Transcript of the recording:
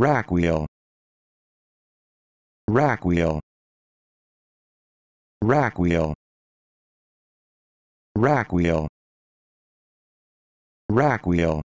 rack wheel rack wheel rack wheel rack wheel rack wheel